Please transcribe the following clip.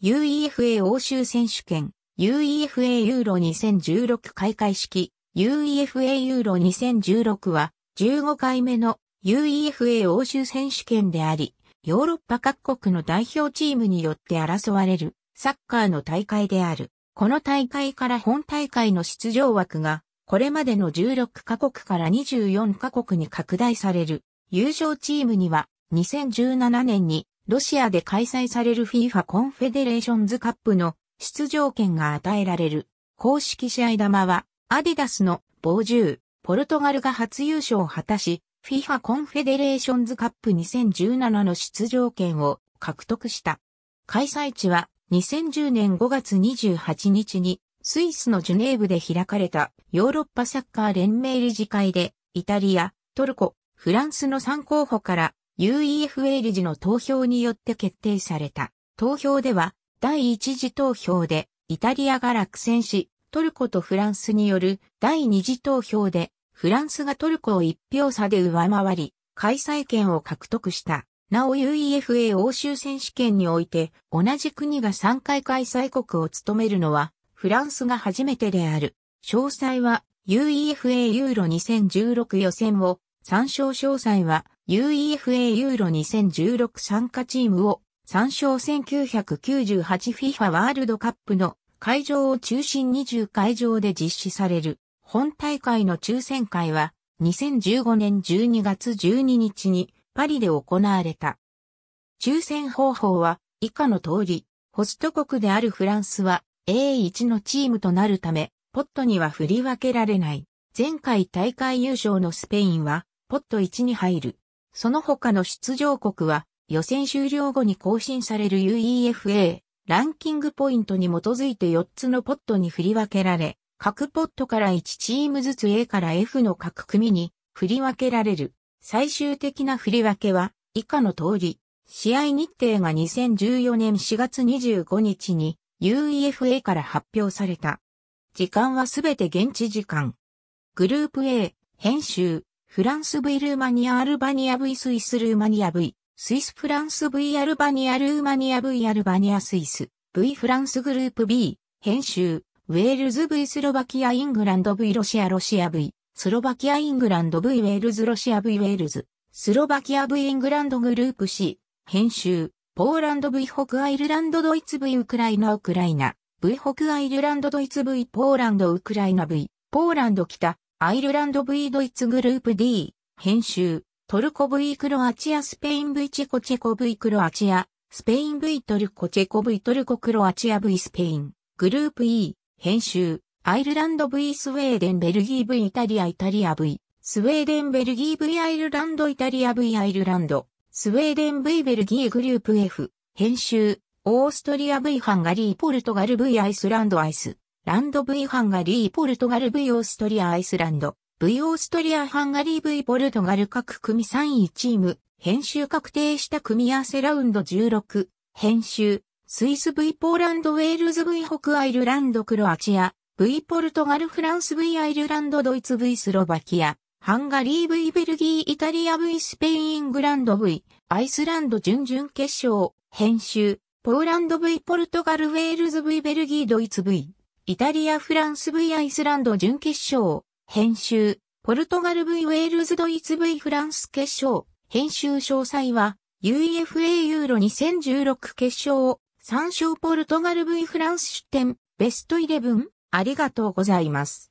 UEFA 欧州選手権、UEFA ユーロ2016開会式、UEFA ユーロ2016は15回目の UEFA 欧州選手権であり、ヨーロッパ各国の代表チームによって争われるサッカーの大会である。この大会から本大会の出場枠が、これまでの16カ国から24カ国に拡大される。優勝チームには2017年にロシアで開催される FIFA コンフェデレーションズカップの出場権が与えられる。公式試合玉は、アディダスの棒銃、ポルトガルが初優勝を果たし、FIFA コンフェデレーションズカップ2017の出場権を獲得した。開催地は2010年5月28日にスイスのジュネーブで開かれたヨーロッパサッカー連盟理事会でイタリア、トルコ、フランスの3候補から UEFA 理事の投票によって決定された。投票では、第一次投票で、イタリアが落選し、トルコとフランスによる第二次投票で、フランスがトルコを一票差で上回り、開催権を獲得した。なお UEFA 欧州選手権において、同じ国が3回開催国を務めるのは、フランスが初めてである。詳細は、UEFA ユーロ2016予選を、参照詳細は、UEFA ユーロ2016参加チームを参照 1998FIFA ワールドカップの会場を中心20会場で実施される本大会の抽選会は2015年12月12日にパリで行われた。抽選方法は以下の通り、ホスト国であるフランスは A1 のチームとなるため、ポットには振り分けられない。前回大会優勝のスペインは、ポット1に入る。その他の出場国は予選終了後に更新される UEFA ランキングポイントに基づいて4つのポットに振り分けられ、各ポットから1チームずつ A から F の各組に振り分けられる。最終的な振り分けは以下の通り、試合日程が2014年4月25日に UEFA から発表された。時間はすべて現地時間。グループ A、編集、フランス V ルーマニアアルバニア V スイスルーマニア V、スイスフランス V アルバニアルーマニア V アルバニアスイス、V フランスグループ B、編集、ウェールズ V スロバキアイングランド V ロシアロシア V、スロバキアイングランド V ウェールズロシア V ウェールズ、スロバキア V イングランドグループ C、編集、ポーランド V 北アイルランドドイツ V ウクライナウクライナ、V 北アイルランドドイツ V ポーランドウクライナ V、ポーランド北、アイルランド V ドイツグループ D、編集、トルコ V クロアチアスペイン V チェコチェコ V クロアチア、スペイン V トルコチェコ V トルコクロアチア V スペイン、グループ E、編集、アイルランド V スウェーデンベルギー V イタリアイタリア V、スウェーデンベルギー V アイルランドイタリア V アイルランド、スウェーデン V ベルギーグループ F、編集、オーストリア V ハンガリーポルトガル V アイスランドアイス。ランド V ハンガリーポルトガル V オーストリアアイスランド V オーストリアハンガリー V ポルトガル各組3位チーム編集確定した組み合わせラウンド16編集スイス V ポーランドウェールズ V 北アイルランドクロアチア V ポルトガルフランス V アイルランドドイツ V スロバキアハンガリー V ベルギーイタリア V スペインイングランド V アイスランド準々決勝編集ポーランド V ポルトガルウェールズ V ベルギードイツ V イタリア・フランス V アイスランド準決勝、編集、ポルトガル V ウェールズドイツ V フランス決勝、編集詳細は、UEFA ユーロ2016決勝、参照ポルトガル V フランス出展、ベスト11、ありがとうございます。